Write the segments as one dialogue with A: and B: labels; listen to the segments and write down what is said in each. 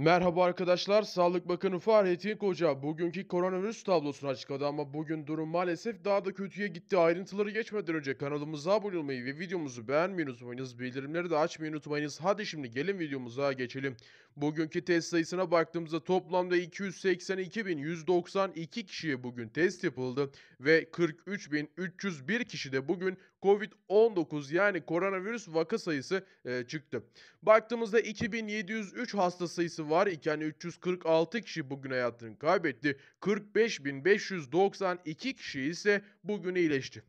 A: Merhaba arkadaşlar, Sağlık Bakanı Fahrettin Koca bugünkü koronavirüs tablosunu açıkladı ama bugün durum maalesef daha da kötüye gitti. Ayrıntıları geçmeden önce kanalımıza abone olmayı ve videomuzu beğenmeyi unutmayınız, bildirimleri de açmayı unutmayınız. Hadi şimdi gelin videomuza geçelim. Bugünkü test sayısına baktığımızda toplamda 282.192 kişiye bugün test yapıldı ve 43.301 kişi de bugün Covid-19 yani koronavirüs vaka sayısı e, çıktı. Baktığımızda 2703 hasta sayısı var iken 346 kişi bugün hayatını kaybetti. 45.592 kişi ise bugün iyileşti.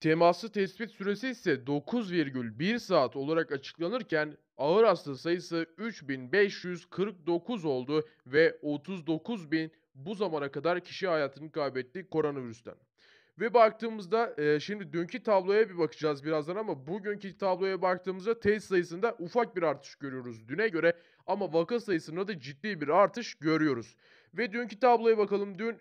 A: Teması tespit süresi ise 9,1 saat olarak açıklanırken ağır hasta sayısı 3549 oldu ve 39.000 bu zamana kadar kişi hayatını kaybetti koronavirüsten. Ve baktığımızda e, şimdi dünkü tabloya bir bakacağız birazdan ama bugünkü tabloya baktığımızda test sayısında ufak bir artış görüyoruz düne göre ama vaka sayısında da ciddi bir artış görüyoruz. Ve dünkü tabloya bakalım. Dün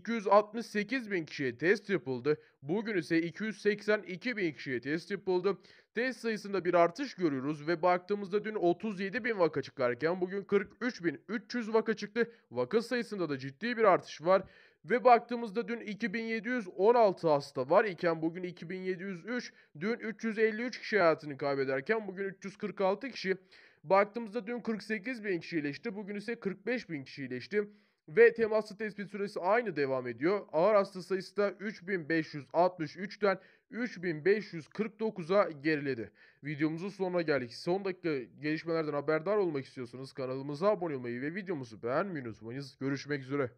A: 268 bin kişiye test yapıldı. Bugün ise 282 bin kişiye test yapıldı. Test sayısında bir artış görüyoruz ve baktığımızda dün 37 bin vaka çıkarken bugün 43 bin 300 vaka çıktı. Vaka sayısında da ciddi bir artış var. Ve baktığımızda dün 2716 hasta var iken bugün 2703, dün 353 kişi hayatını kaybederken bugün 346 kişi. Baktığımızda dün 48 bin kişi iyileşti, bugün ise 45 bin kişi iyileşti. Ve temaslı tespit süresi aynı devam ediyor. Ağır hasta sayısı da 3563'ten 3549'a geriledi. Videomuzun sonuna geldik. Son dakika gelişmelerden haberdar olmak istiyorsanız kanalımıza abone olmayı ve videomuzu beğenmeyi unutmayınız. Görüşmek üzere.